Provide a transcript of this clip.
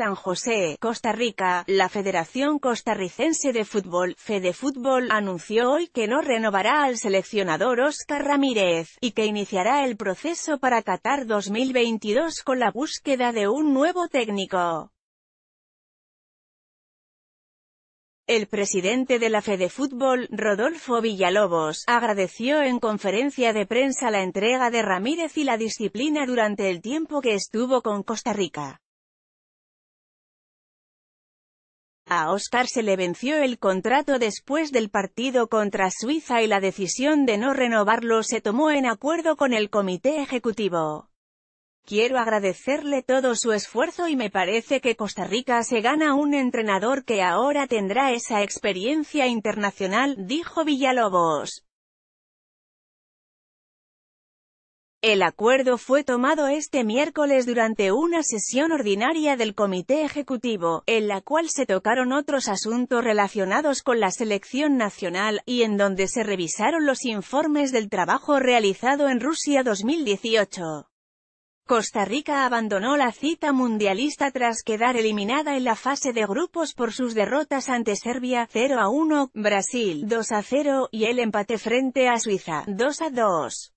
San José, Costa Rica, la Federación Costarricense de Fútbol, Fede anunció hoy que no renovará al seleccionador Oscar Ramírez, y que iniciará el proceso para Qatar 2022 con la búsqueda de un nuevo técnico. El presidente de la Fede Fútbol, Rodolfo Villalobos, agradeció en conferencia de prensa la entrega de Ramírez y la disciplina durante el tiempo que estuvo con Costa Rica. A Oscar se le venció el contrato después del partido contra Suiza y la decisión de no renovarlo se tomó en acuerdo con el comité ejecutivo. Quiero agradecerle todo su esfuerzo y me parece que Costa Rica se gana un entrenador que ahora tendrá esa experiencia internacional, dijo Villalobos. El acuerdo fue tomado este miércoles durante una sesión ordinaria del Comité Ejecutivo, en la cual se tocaron otros asuntos relacionados con la selección nacional, y en donde se revisaron los informes del trabajo realizado en Rusia 2018. Costa Rica abandonó la cita mundialista tras quedar eliminada en la fase de grupos por sus derrotas ante Serbia 0 a 1, Brasil 2 a 0 y el empate frente a Suiza 2 a 2.